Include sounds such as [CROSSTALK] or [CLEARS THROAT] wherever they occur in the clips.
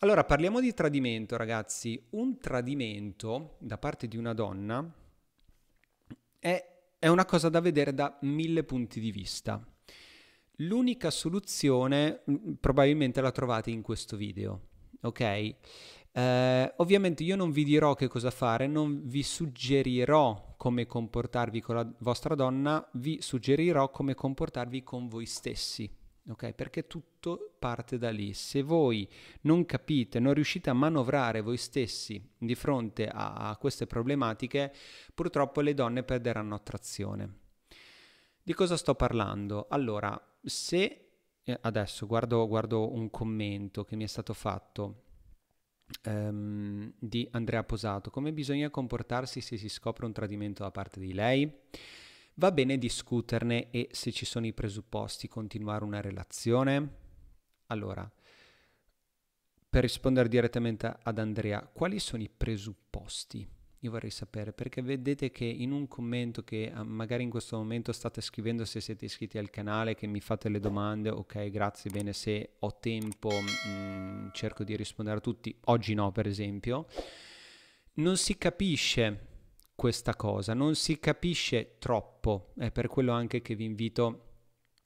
Allora parliamo di tradimento ragazzi, un tradimento da parte di una donna è, è una cosa da vedere da mille punti di vista. L'unica soluzione mm, probabilmente la trovate in questo video, ok? Eh, ovviamente io non vi dirò che cosa fare, non vi suggerirò come comportarvi con la vostra donna, vi suggerirò come comportarvi con voi stessi, ok? Perché tutto parte da lì. Se voi non capite, non riuscite a manovrare voi stessi di fronte a, a queste problematiche, purtroppo le donne perderanno attrazione. Di cosa sto parlando? Allora, se eh, adesso guardo, guardo, un commento che mi è stato fatto ehm, di Andrea Posato, come bisogna comportarsi se si scopre un tradimento da parte di lei? Va bene discuterne e se ci sono i presupposti continuare una relazione? Allora, per rispondere direttamente ad Andrea, quali sono i presupposti? Io vorrei sapere perché vedete che in un commento che ah, magari in questo momento state scrivendo se siete iscritti al canale, che mi fate le domande, ok grazie, bene, se ho tempo mh, mm, cerco di rispondere a tutti, oggi no per esempio, non si capisce questa cosa. Non si capisce troppo, è per quello anche che vi invito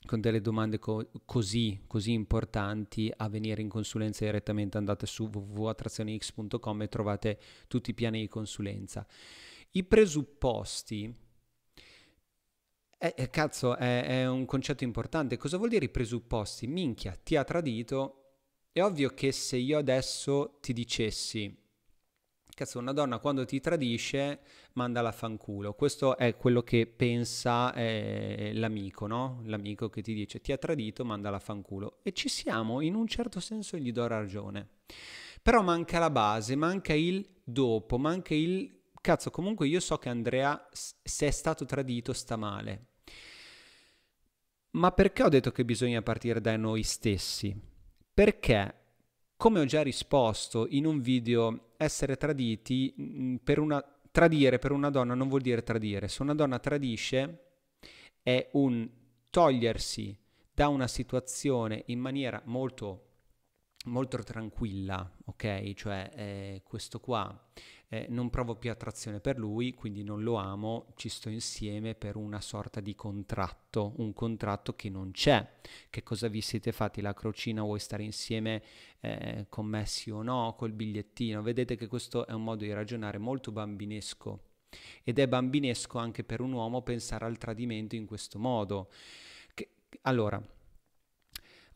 con delle domande co- così, così importanti a venire in consulenza direttamente andate su www.attrazionix.com e trovate tutti i piani di consulenza. I presupposti eh, eh, cazzo, è, è, un concetto importante. Cosa vuol dire i presupposti? Minchia, ti ha tradito. È ovvio che se io adesso ti dicessi Cazzo, una donna quando ti tradisce manda la fanculo. Questo è quello che pensa eh, l'amico, no? L'amico che ti dice ti ha tradito, manda la fanculo. E ci siamo, in un certo senso gli do ragione. Però manca la base, manca il dopo, manca il cazzo, comunque io so che Andrea se è stato tradito sta male. Ma perché ho detto che bisogna partire da noi stessi? Perché come ho già risposto in un video essere traditi mm, per una... Tradire per una donna non vuol dire tradire. Se una donna tradisce è un togliersi da una situazione in maniera molto, molto tranquilla, ok? Cioè eh, questo qua eh, non provo più attrazione per lui, quindi non lo amo, ci sto insieme per una sorta di contratto, un contratto che non c'è. Che cosa vi siete fatti? La crocina vuoi stare insieme eh, con me sì o no, col bigliettino? Vedete che questo è un modo di ragionare molto bambinesco ed è bambinesco anche per un uomo pensare al tradimento in questo modo. Che, allora,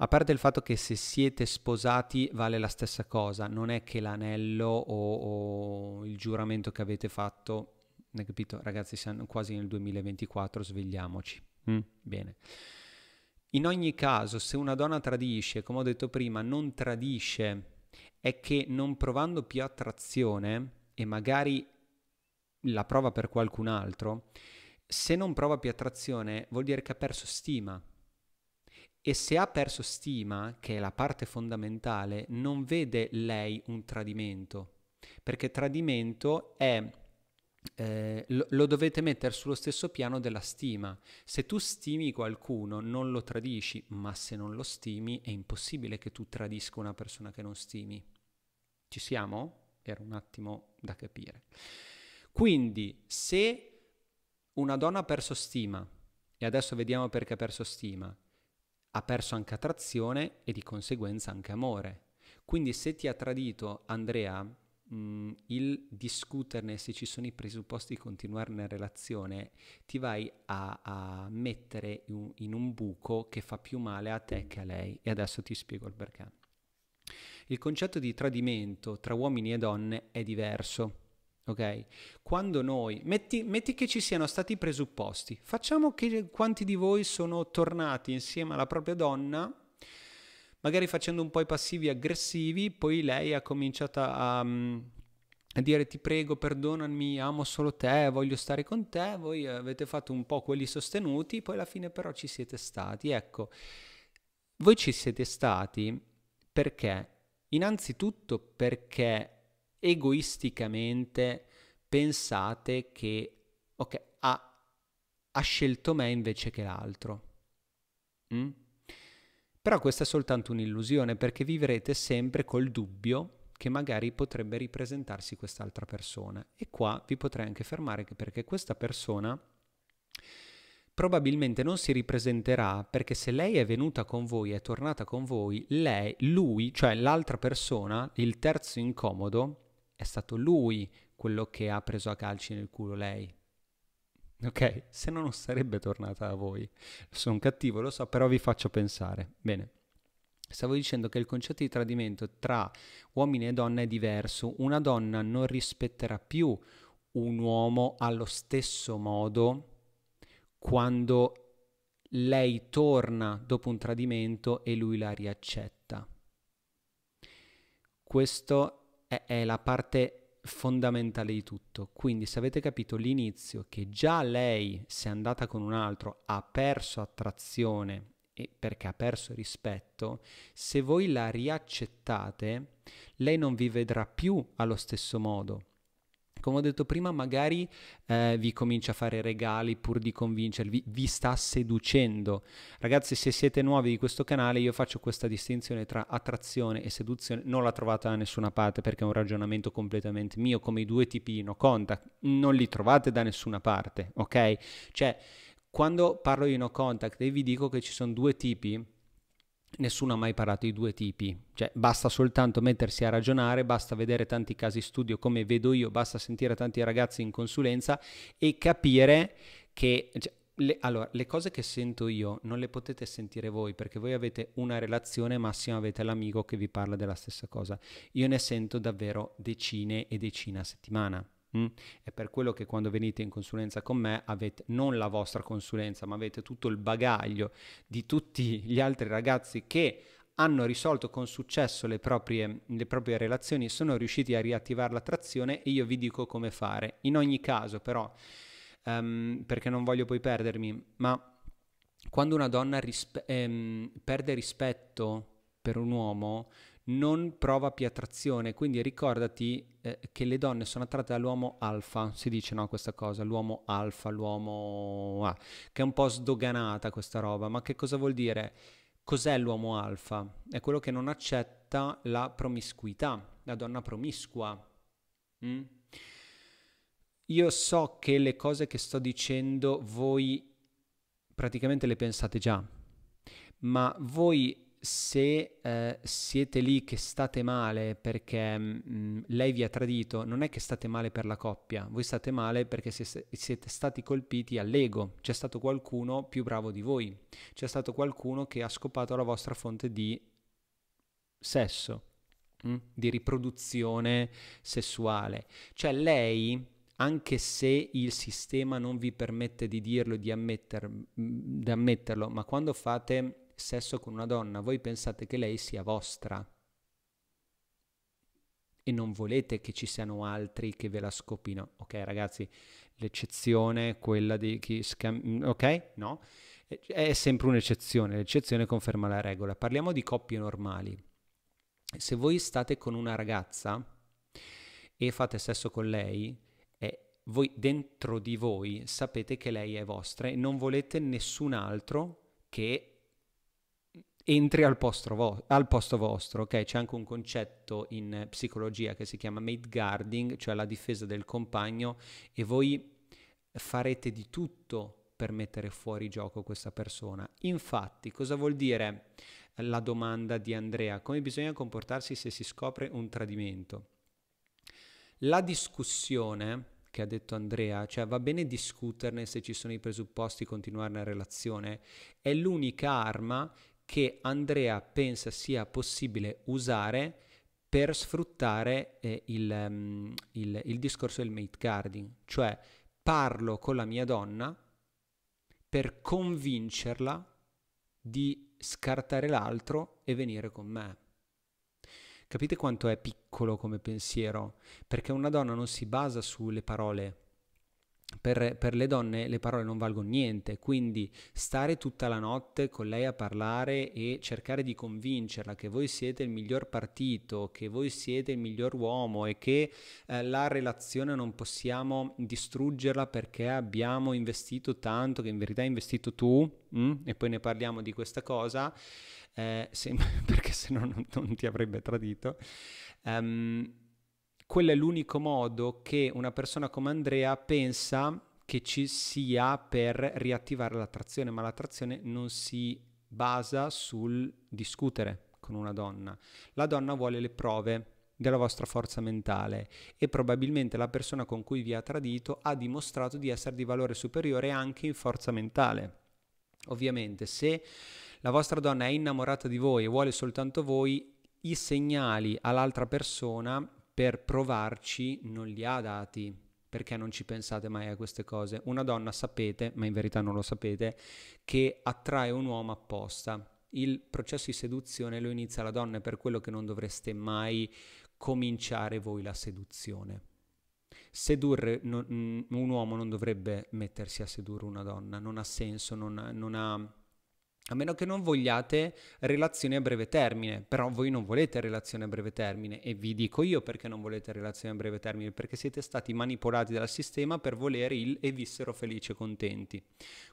a parte il fatto che se siete sposati vale la stessa cosa, non è che l'anello o, o il giuramento che avete fatto, ne capito? Ragazzi, siamo quasi nel 2024, svegliamoci. Mm, bene. In ogni caso, se una donna tradisce, come ho detto prima, non tradisce, è che non provando più attrazione e magari la prova per qualcun altro, se non prova più attrazione vuol dire che ha perso stima, e se ha perso stima, che è la parte fondamentale, non vede lei un tradimento, perché tradimento è eh, lo, lo, dovete mettere sullo stesso piano della stima. Se tu stimi qualcuno non lo tradisci, ma se non lo stimi è impossibile che tu tradisca una persona che non stimi. Ci siamo? Era un attimo da capire. Quindi se una donna ha perso stima, e adesso vediamo perché ha perso stima, ha perso anche attrazione e di conseguenza anche amore. Quindi se ti ha tradito Andrea, mh, mm, il discuterne se ci sono i presupposti di continuare una relazione ti vai a, a mettere in, in un buco che fa più male a te che a lei. E adesso ti spiego il perché. Il concetto di tradimento tra uomini e donne è diverso. Ok? Quando noi, metti, metti, che ci siano stati i presupposti, facciamo che quanti di voi sono tornati insieme alla propria donna, magari facendo un po' i passivi aggressivi, poi lei ha cominciato a, mm, a dire ti prego perdonami, amo solo te, voglio stare con te, voi avete fatto un po' quelli sostenuti, poi alla fine però ci siete stati. Ecco, voi ci siete stati perché? Innanzitutto perché egoisticamente pensate che, ok, ha, ha scelto me invece che l'altro. Mm? Però questa è soltanto un'illusione perché vivrete sempre col dubbio che magari potrebbe ripresentarsi quest'altra persona. E qua vi potrei anche fermare perché questa persona probabilmente non si ripresenterà perché se lei è venuta con voi, è tornata con voi, lei, lui, cioè l'altra persona, il terzo incomodo, è stato lui quello che ha preso a calci nel culo lei. Ok? Se no non sarebbe tornata a voi. Sono cattivo, lo so, però vi faccio pensare. Bene. Stavo dicendo che il concetto di tradimento tra uomini e donne è diverso. Una donna non rispetterà più un uomo allo stesso modo quando lei torna dopo un tradimento e lui la riaccetta. Questo è, è la parte fondamentale di tutto. Quindi se avete capito l'inizio che già lei, se è andata con un altro, ha perso attrazione perché ha perso rispetto, se voi la riaccettate, lei non vi vedrà più allo stesso modo, come ho detto prima, magari eh, vi comincia a fare regali pur di convincervi, vi sta seducendo. Ragazzi, se siete nuovi di questo canale, io faccio questa distinzione tra attrazione e seduzione, non la trovate da nessuna parte perché è un ragionamento completamente mio, come i due tipi no contact, non li trovate da nessuna parte, ok? Cioè, quando parlo di no contact e vi dico che ci sono due tipi, nessuno ha mai parlato di due tipi, cioè basta soltanto mettersi a ragionare, basta vedere tanti casi studio come vedo io, basta sentire tanti ragazzi in consulenza e capire che... Cioè, le, allora, le cose che sento io non le potete sentire voi perché voi avete una relazione, massimo avete l'amico che vi parla della stessa cosa. Io ne sento davvero decine e decine a settimana. Mm? È per quello che quando venite in consulenza con me avete non la vostra consulenza, ma avete tutto il bagaglio di tutti gli altri ragazzi che hanno risolto con successo le proprie, le proprie relazioni, sono riusciti a riattivare l'attrazione e io vi dico come fare. In ogni caso però, um, perché non voglio poi perdermi, ma quando una donna rispe- ehm, perde rispetto per un uomo, non prova più attrazione, quindi ricordati eh, che le donne sono attratte dall'uomo alfa, si dice no questa cosa, l'uomo alfa, l'uomo ah, che è un po' sdoganata questa roba, ma che cosa vuol dire? Cos'è l'uomo alfa? È quello che non accetta la promiscuità, la donna promiscua. Mm? Io so che le cose che sto dicendo voi praticamente le pensate già, ma voi se eh, siete lì che state male perché mh, mm, lei vi ha tradito, non è che state male per la coppia, voi state male perché se, siete stati colpiti all'ego, c'è stato qualcuno più bravo di voi, c'è stato qualcuno che ha scopato la vostra fonte di sesso, mh? Mm, di riproduzione sessuale. Cioè lei anche se il sistema non vi permette di dirlo e di, ammetter, mm, di, ammetterlo, ma quando fate sesso con una donna, voi pensate che lei sia vostra e non volete che ci siano altri che ve la scopino. Ok ragazzi, l'eccezione, è quella di chi scam... Ok? No? È sempre un'eccezione, l'eccezione conferma la regola. Parliamo di coppie normali. Se voi state con una ragazza e fate sesso con lei, eh, voi dentro di voi sapete che lei è vostra e non volete nessun altro che entri al posto, vo- al posto vostro, ok? C'è anche un concetto in eh, psicologia che si chiama mate guarding, cioè la difesa del compagno, e voi farete di tutto per mettere fuori gioco questa persona. Infatti, cosa vuol dire eh, la domanda di Andrea? Come bisogna comportarsi se si scopre un tradimento? La discussione che ha detto Andrea, cioè va bene discuterne se ci sono i presupposti, continuare una relazione, è l'unica arma che Andrea pensa sia possibile usare per sfruttare eh, il, um, il, il discorso del mate guarding, cioè parlo con la mia donna per convincerla di scartare l'altro e venire con me. Capite quanto è piccolo come pensiero? Perché una donna non si basa sulle parole, per, per, le donne le parole non valgono niente, quindi stare tutta la notte con lei a parlare e cercare di convincerla che voi siete il miglior partito, che voi siete il miglior uomo e che eh, la relazione non possiamo distruggerla perché abbiamo investito tanto, che in verità hai investito tu, mh? Mm? e poi ne parliamo di questa cosa, eh, se, [LAUGHS] perché se no non, non ti avrebbe tradito. Um, quello è l'unico modo che una persona come Andrea pensa che ci sia per riattivare l'attrazione, ma l'attrazione non si basa sul discutere con una donna. La donna vuole le prove della vostra forza mentale e probabilmente la persona con cui vi ha tradito ha dimostrato di essere di valore superiore anche in forza mentale. Ovviamente se la vostra donna è innamorata di voi e vuole soltanto voi, i segnali all'altra persona per provarci non li ha dati. Perché non ci pensate mai a queste cose? Una donna sapete, ma in verità non lo sapete, che attrae un uomo apposta. Il processo di seduzione lo inizia la donna, è per quello che non dovreste mai cominciare voi la seduzione. Sedurre non, mm, un uomo non dovrebbe mettersi a sedurre una donna, non ha senso, non, non ha a meno che non vogliate relazioni a breve termine, però voi non volete relazioni a breve termine e vi dico io perché non volete relazioni a breve termine, perché siete stati manipolati dal sistema per volere il e vissero felici e contenti.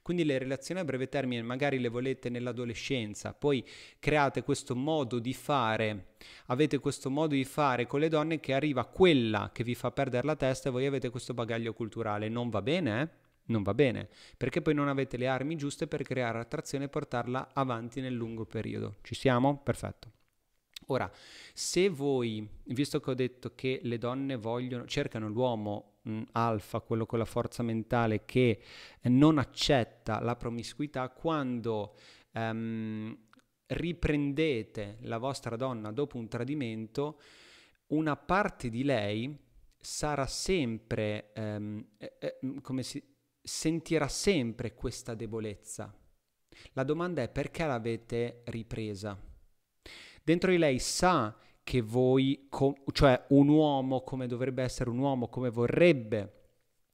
Quindi le relazioni a breve termine magari le volete nell'adolescenza, poi create questo modo di fare, avete questo modo di fare con le donne che arriva quella che vi fa perdere la testa e voi avete questo bagaglio culturale, non va bene? Eh? non va bene, perché poi non avete le armi giuste per creare attrazione e portarla avanti nel lungo periodo. Ci siamo? Perfetto. Ora, se voi, visto che ho detto che le donne vogliono, cercano l'uomo mh, mm, alfa, quello con la forza mentale che eh, non accetta la promiscuità, quando ehm, riprendete la vostra donna dopo un tradimento, una parte di lei sarà sempre, ehm, eh, eh, come si, sentirà sempre questa debolezza. La domanda è perché l'avete ripresa? Dentro di lei sa che voi, com- cioè un uomo come dovrebbe essere un uomo, come vorrebbe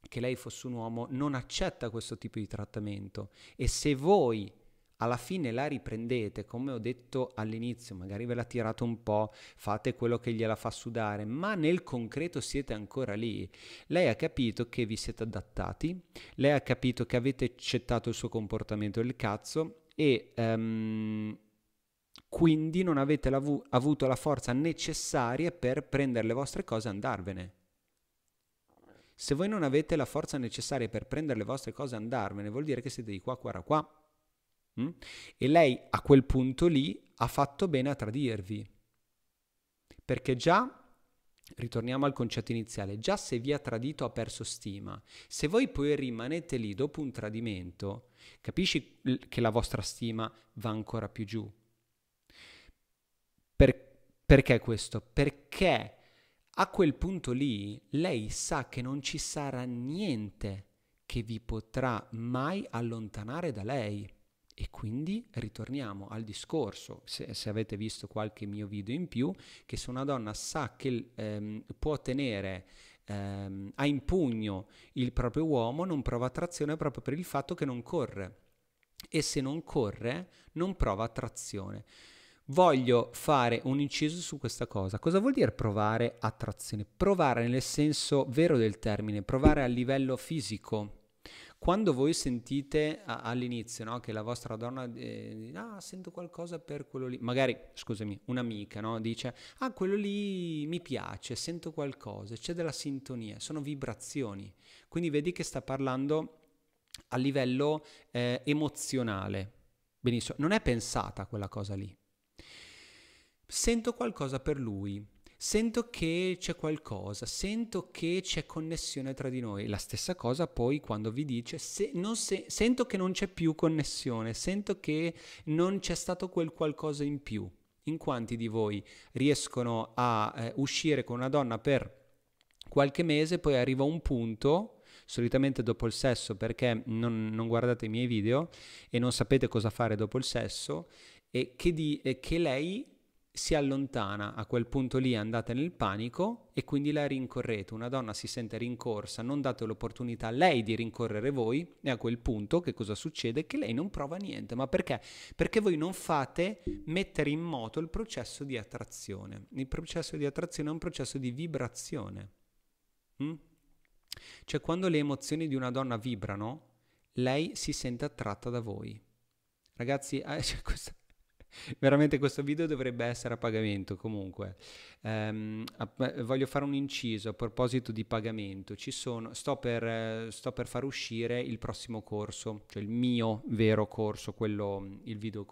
che lei fosse un uomo, non accetta questo tipo di trattamento. E se voi alla fine la riprendete, come ho detto all'inizio, magari ve la tirate un po', fate quello che gliela fa sudare, ma nel concreto siete ancora lì. Lei ha capito che vi siete adattati, lei ha capito che avete accettato il suo comportamento del cazzo e um, quindi non avete l'avu- avuto la forza necessaria per prendere le vostre cose e andarvene. Se voi non avete la forza necessaria per prendere le vostre cose e andarvene, vuol dire che siete di qua, qua, qua, Mm? E lei a quel punto lì ha fatto bene a tradirvi. Perché già Ritorniamo al concetto iniziale, già se vi ha tradito ha perso stima, se voi poi rimanete lì dopo un tradimento, capisci che la vostra stima va ancora più giù. Per, perché questo? Perché a quel punto lì lei sa che non ci sarà niente che vi potrà mai allontanare da lei. Quindi ritorniamo al discorso, se, se, avete visto qualche mio video in più, che se una donna sa che ehm, può tenere ehm, a impugno il proprio uomo, non prova attrazione proprio per il fatto che non corre. E se non corre, non prova attrazione. Voglio fare un inciso su questa cosa. Cosa vuol dire provare attrazione? Provare nel senso vero del termine, provare a livello fisico, quando voi sentite a, all'inizio no, che la vostra donna eh, dice, ah, sento qualcosa per quello lì, magari, scusami, un'amica no, dice ah, quello lì mi piace, sento qualcosa, c'è della sintonia, sono vibrazioni. Quindi vedi che sta parlando a livello eh, emozionale. Benissimo, non è pensata quella cosa lì. Sento qualcosa per lui, sento che c'è qualcosa, sento che c'è connessione tra di noi. La stessa cosa poi quando vi dice se, se, sento che non c'è più connessione, sento che non c'è stato quel qualcosa in più. In quanti di voi riescono a eh, uscire con una donna per qualche mese, poi arriva un punto solitamente dopo il sesso perché non, non, guardate i miei video e non sapete cosa fare dopo il sesso e che, di, che lei si allontana a quel punto lì andate nel panico e quindi la rincorrete. Una donna si sente rincorsa, non date l'opportunità a lei di rincorrere voi e a quel punto che cosa succede? Che lei non prova niente. Ma perché? Perché voi non fate mettere in moto il processo di attrazione. Il processo di attrazione è un processo di vibrazione. Mm? Cioè quando le emozioni di una donna vibrano, lei si sente attratta da voi. Ragazzi, eh, [LAUGHS] cioè, questa, Veramente questo video dovrebbe essere a pagamento comunque. Um, a, voglio fare un inciso a proposito di pagamento. Ci Sono, sto, per, sto, per, far uscire il prossimo corso, cioè il mio vero corso, quello, il video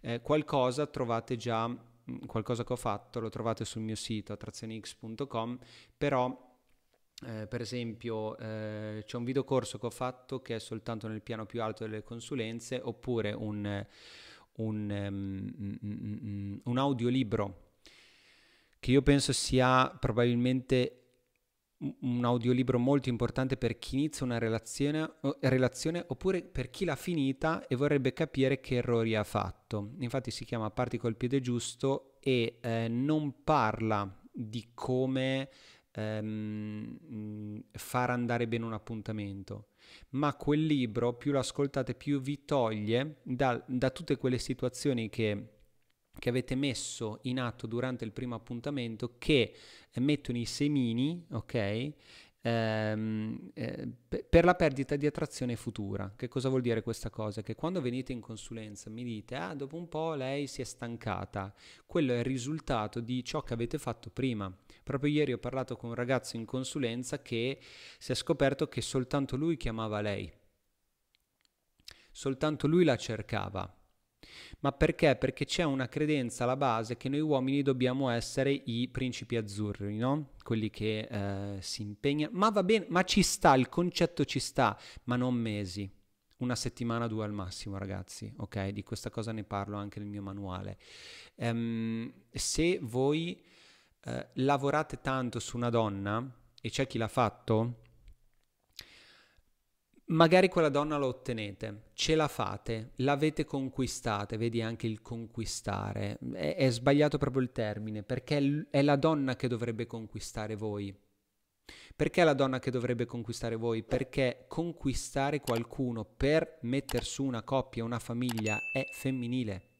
Eh, qualcosa trovate già, mm, qualcosa che ho fatto lo trovate sul mio sito attrazionix.com, però... Eh, per esempio eh, c'è un videocorso che ho fatto che è soltanto nel piano più alto delle consulenze oppure un, un, um, un audiolibro che io penso sia probabilmente un audiolibro molto importante per chi inizia una relazione, relazione, oppure per chi l'ha finita e vorrebbe capire che errori ha fatto. Infatti si chiama Parti col piede giusto e eh, non parla di come ehm, far andare bene un appuntamento, ma quel libro più lo ascoltate più vi toglie da, da tutte quelle situazioni che che avete messo in atto durante il primo appuntamento che mettono i semini, ok? ehm, eh, per la perdita di attrazione futura. Che cosa vuol dire questa cosa? Che quando venite in consulenza mi dite, ah, dopo un po' lei si è stancata, quello è il risultato di ciò che avete fatto prima. Proprio ieri ho parlato con un ragazzo in consulenza che si è scoperto che soltanto lui chiamava lei, soltanto lui la cercava ma perché? Perché c'è una credenza alla base che noi uomini dobbiamo essere i principi azzurri, no? Quelli che eh, si impegnano. Ma va bene, ma ci sta, il concetto ci sta, ma non mesi. Una settimana, due al massimo, ragazzi, ok? Di questa cosa ne parlo anche nel mio manuale. Um, se voi eh, lavorate tanto su una donna, e c'è chi l'ha fatto, Magari quella donna la ottenete, ce la fate, l'avete conquistata, vedi anche il conquistare, è, è, sbagliato proprio il termine, perché è la donna che dovrebbe conquistare voi. Perché la donna che dovrebbe conquistare voi? Perché conquistare qualcuno per metter su una coppia, una famiglia, è femminile.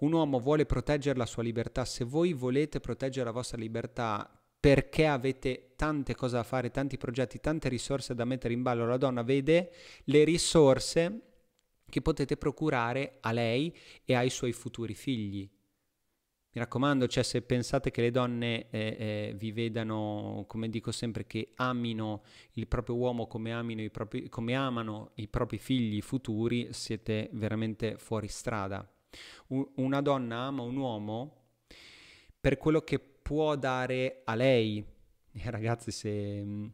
Un uomo vuole proteggere la sua libertà, se voi volete proteggere la vostra libertà perché avete tante cose da fare, tanti progetti, tante risorse da mettere in ballo, la donna vede le risorse che potete procurare a lei e ai suoi futuri figli. Mi raccomando, cioè, se pensate che le donne eh, eh, vi vedano, come dico sempre, che amino il proprio uomo come, i propri, come amano i propri figli futuri, siete veramente fuori strada. U- una donna ama un uomo per quello che può dare a lei. [LAUGHS] Eh, ragazzi, se mm,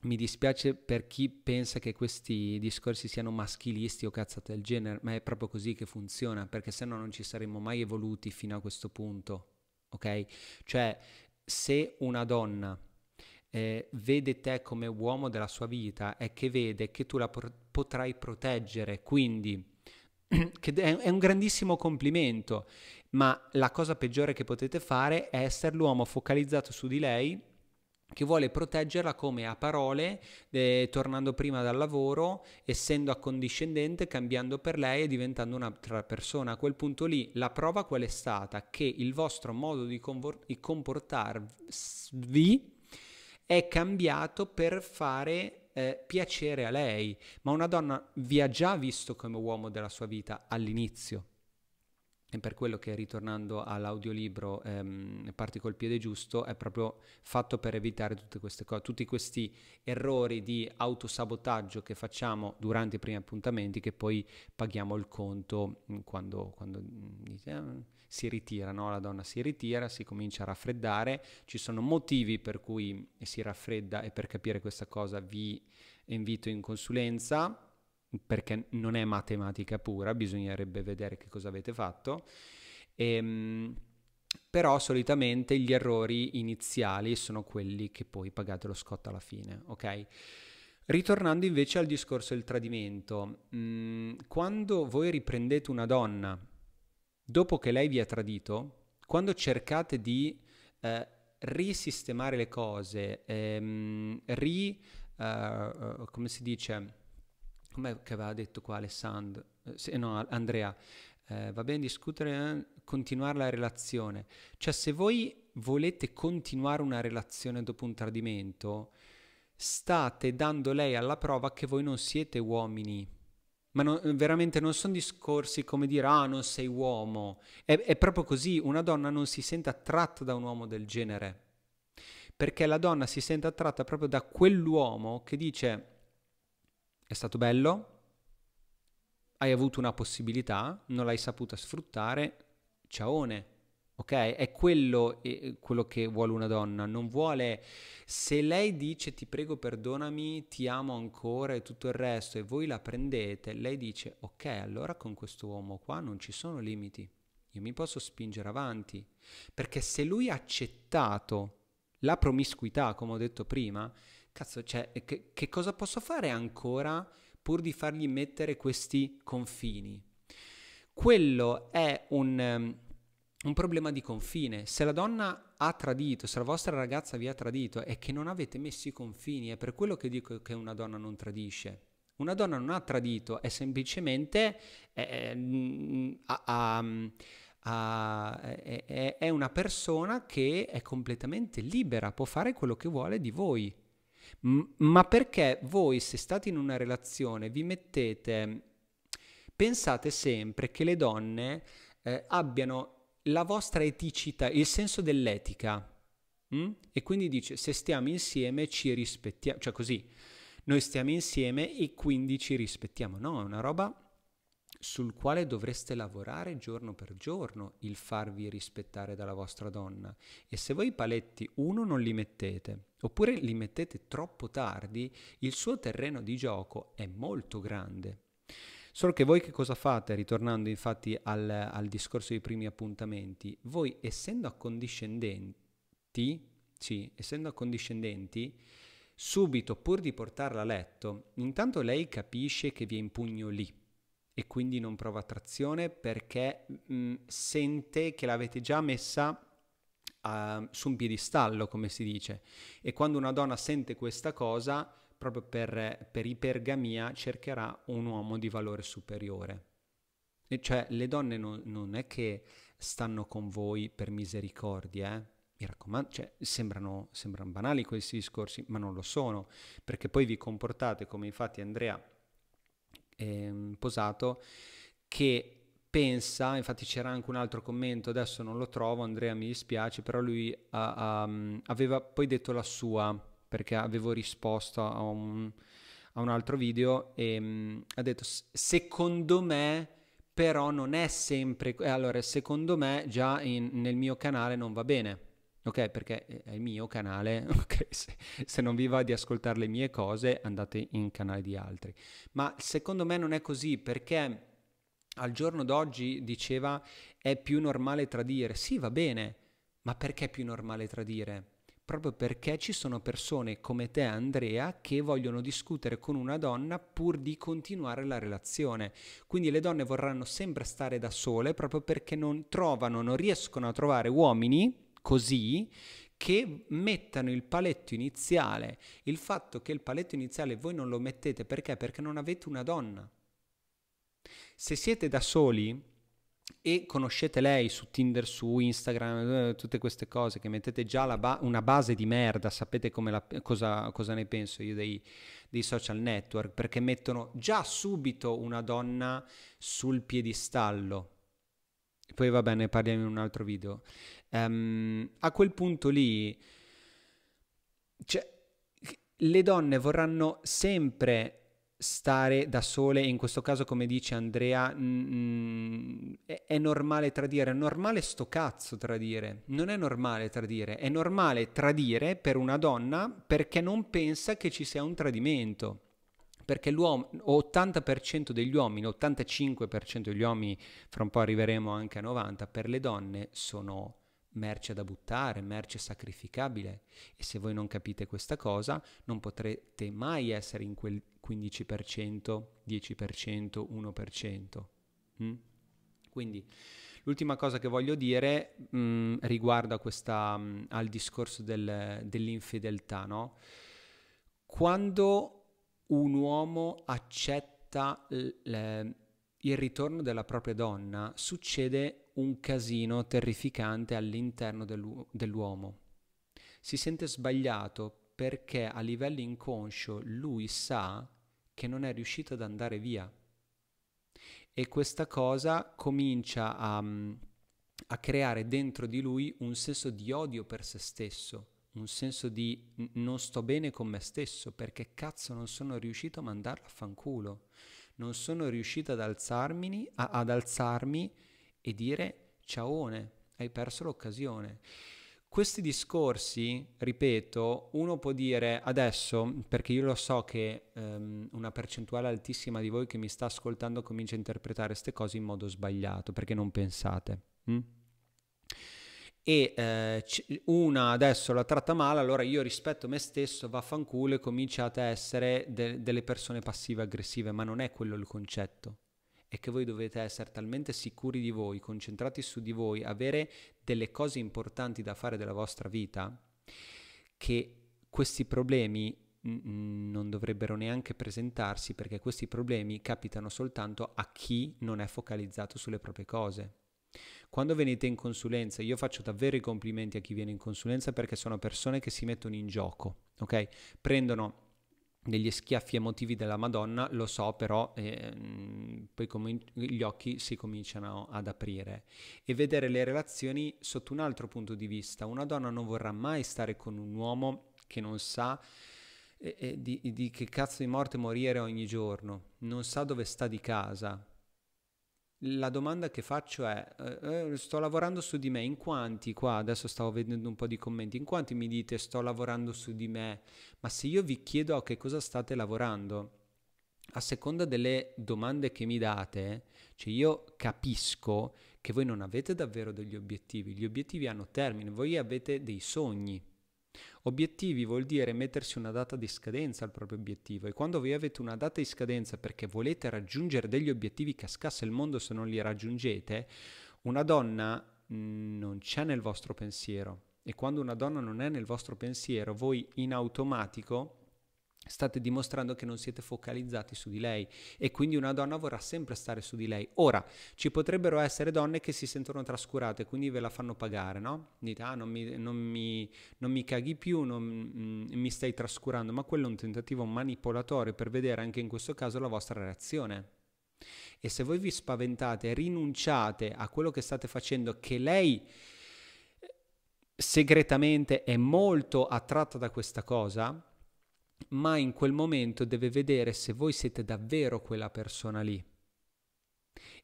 mi dispiace per chi pensa che questi discorsi siano maschilisti o cazzate del genere, ma è proprio così che funziona, perché se no non ci saremmo mai evoluti fino a questo punto, ok? Cioè, se una donna eh, vede te come uomo della sua vita è che vede che tu la pro- potrai proteggere, quindi [CLEARS THROAT] che è, un grandissimo complimento ma la cosa peggiore che potete fare è essere l'uomo focalizzato su di lei che vuole proteggerla come a parole, eh, tornando prima dal lavoro, essendo accondiscendente, cambiando per lei e diventando un'altra persona. A quel punto lì la prova qual è stata? Che il vostro modo di, convor- di comportarvi è cambiato per fare eh, piacere a lei, ma una donna vi ha già visto come uomo della sua vita all'inizio e per quello che ritornando all'audiolibro ehm, parti col piede giusto è proprio fatto per evitare tutte queste cose, tutti questi errori di autosabotaggio che facciamo durante i primi appuntamenti che poi paghiamo il conto mm, quando, quando eh, si ritira, no? la donna si ritira, si comincia a raffreddare, ci sono motivi per cui si raffredda e per capire questa cosa vi invito in consulenza perché non è matematica pura, bisognerebbe vedere che cosa avete fatto. Ehm, però solitamente gli errori iniziali sono quelli che poi pagate lo scotto alla fine, ok? Ritornando invece al discorso del tradimento, mm, quando voi riprendete una donna dopo che lei vi ha tradito, quando cercate di eh, risistemare le cose, ehm, ri, eh, eh come si dice, come aveva detto qua Alessandro, eh, no, Andrea, eh, va bene discutere, eh, continuare la relazione. Cioè se voi volete continuare una relazione dopo un tradimento, state dando lei alla prova che voi non siete uomini. Ma no, eh, veramente non sono discorsi come dire ah non sei uomo. È, è proprio così, una donna non si sente attratta da un uomo del genere. Perché la donna si sente attratta proprio da quell'uomo che dice è stato bello, hai avuto una possibilità, non l'hai saputa sfruttare, ciaone. Ok? È quello, è eh, quello, che vuole una donna, non vuole... Se lei dice ti prego perdonami, ti amo ancora e tutto il resto e voi la prendete, lei dice ok, allora con questo uomo qua non ci sono limiti, io mi posso spingere avanti, perché se lui ha accettato la promiscuità, come ho detto prima, cazzo, cioè, che, che cosa posso fare ancora pur di fargli mettere questi confini? Quello è un, ehm, un problema di confine. Se la donna ha tradito, se la vostra ragazza vi ha tradito, è che non avete messo i confini. È per quello che dico che una donna non tradisce. Una donna non ha tradito, è semplicemente... Eh, a, a, a, è, è una persona che è completamente libera, può fare quello che vuole di voi, ma perché voi, se state in una relazione, vi mettete, pensate sempre che le donne eh, abbiano la vostra eticità, il senso dell'etica. Mm? E quindi dice, se stiamo insieme ci rispettiamo, cioè così, noi stiamo insieme e quindi ci rispettiamo. No, è una roba sul quale dovreste lavorare giorno per giorno il farvi rispettare dalla vostra donna. E se voi i paletti uno non li mettete, oppure li mettete troppo tardi, il suo terreno di gioco è molto grande. Solo che voi che cosa fate? Ritornando infatti al, al discorso dei primi appuntamenti, voi essendo accondiscendenti, sì, essendo accondiscendenti, subito pur di portarla a letto, intanto lei capisce che vi è in pugno lì e quindi non prova attrazione perché mh, mm, sente che l'avete già messa uh, su un piedistallo, come si dice. E quando una donna sente questa cosa, proprio per, per ipergamia, cercherà un uomo di valore superiore. E cioè le donne non, non, è che stanno con voi per misericordia, eh? mi raccomando, cioè, sembrano, sembrano banali questi discorsi, ma non lo sono, perché poi vi comportate come infatti Andrea eh, posato che pensa, infatti c'era anche un altro commento, adesso non lo trovo, Andrea mi dispiace, però lui ha, ha, mm, aveva poi detto la sua, perché avevo risposto a un, a un altro video e um, ha detto, secondo me però non è sempre, allora secondo me già in, nel mio canale non va bene ok? Perché è il mio canale, [LAUGHS] ok? Se, se, non vi va di ascoltare le mie cose andate in canale di altri. Ma secondo me non è così perché al giorno d'oggi diceva è più normale tradire. Sì, va bene, ma perché è più normale tradire? Proprio perché ci sono persone come te, Andrea, che vogliono discutere con una donna pur di continuare la relazione. Quindi le donne vorranno sempre stare da sole proprio perché non trovano, non riescono a trovare uomini così che mettano il paletto iniziale. Il fatto che il paletto iniziale voi non lo mettete perché? Perché non avete una donna. Se siete da soli e conoscete lei su Tinder, su Instagram, eh, tutte queste cose che mettete già ba- una base di merda, sapete la, cosa, cosa, ne penso io dei, dei social network, perché mettono già subito una donna sul piedistallo. Poi vabbè, ne parliamo in un altro video. Um, a quel punto lì, cioè, le donne vorranno sempre stare da sole e in questo caso come dice Andrea mh, è, è normale tradire, è normale sto cazzo tradire, non è normale tradire, è normale tradire per una donna perché non pensa che ci sia un tradimento, perché l'uomo, 80% degli uomini, 85% degli uomini, fra un po' arriveremo anche a 90%, per le donne sono merce da buttare, merce sacrificabile. E se voi non capite questa cosa, non potrete mai essere in quel 15%, 10%, 1%. Mm? Quindi l'ultima cosa che voglio dire mh, mm, a questa, mh, mm, al discorso del, dell'infedeltà, no? Quando un uomo accetta l- l- il ritorno della propria donna, succede un casino terrificante all'interno dell'u- dell'uomo. Si sente sbagliato perché a livello inconscio lui sa che non è riuscito ad andare via. E questa cosa comincia a, a creare dentro di lui un senso di odio per se stesso, un senso di non sto bene con me stesso perché cazzo non sono riuscito a mandarlo a fanculo, non sono riuscito ad alzarmi, a, ad alzarmi e dire ciaone, hai perso l'occasione. Questi discorsi, ripeto, uno può dire adesso, perché io lo so che um, una percentuale altissima di voi che mi sta ascoltando comincia a interpretare queste cose in modo sbagliato, perché non pensate. Hm? e eh, una adesso la tratta male, allora io rispetto me stesso, vaffanculo e cominciate a essere de- delle persone passive aggressive, ma non è quello il concetto è che voi dovete essere talmente sicuri di voi, concentrati su di voi, avere delle cose importanti da fare della vostra vita, che questi problemi mm, mm, non dovrebbero neanche presentarsi perché questi problemi capitano soltanto a chi non è focalizzato sulle proprie cose. Quando venite in consulenza, io faccio davvero i complimenti a chi viene in consulenza perché sono persone che si mettono in gioco, ok? Prendono degli schiaffi emotivi della Madonna, lo so, però eh, poi com- gli occhi si cominciano ad aprire e vedere le relazioni sotto un altro punto di vista. Una donna non vorrà mai stare con un uomo che non sa eh, eh di, di che cazzo di morte morire ogni giorno, non sa dove sta di casa, la domanda che faccio è, eh, eh, sto lavorando su di me, in quanti qua, adesso stavo vedendo un po' di commenti, in quanti mi dite sto lavorando su di me, ma se io vi chiedo a che cosa state lavorando, a seconda delle domande che mi date, cioè io capisco che voi non avete davvero degli obiettivi, gli obiettivi hanno termine, voi avete dei sogni, Obiettivi vuol dire mettersi una data di scadenza al proprio obiettivo e quando voi avete una data di scadenza perché volete raggiungere degli obiettivi cascasse il mondo se non li raggiungete, una donna mm, non c'è nel vostro pensiero e quando una donna non è nel vostro pensiero, voi in automatico state dimostrando che non siete focalizzati su di lei e quindi una donna vorrà sempre stare su di lei. Ora, ci potrebbero essere donne che si sentono trascurate, quindi ve la fanno pagare, no? Dite, ah, non mi, non mi, non mi caghi più, non mh, mm, mi stai trascurando, ma quello è un tentativo manipolatorio per vedere anche in questo caso la vostra reazione. E se voi vi spaventate, rinunciate a quello che state facendo, che lei eh, segretamente è molto attratta da questa cosa, ma in quel momento deve vedere se voi siete davvero quella persona lì.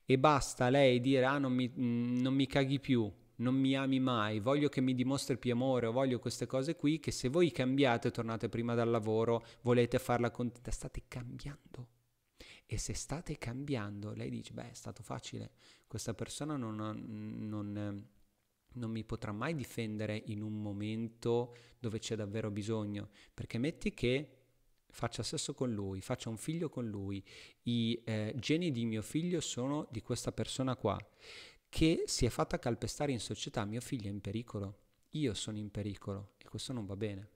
E basta lei dire, ah non mi, mm, non mi caghi più, non mi ami mai, voglio che mi dimostri più amore, voglio queste cose qui, che se voi cambiate, tornate prima dal lavoro, volete farla contenta, state cambiando. E se state cambiando, lei dice, beh è stato facile, questa persona non... non non mi potrà mai difendere in un momento dove c'è davvero bisogno, perché metti che faccia sesso con lui, faccia un figlio con lui, i eh, geni di mio figlio sono di questa persona qua, che si è fatta calpestare in società, mio figlio è in pericolo, io sono in pericolo e questo non va bene.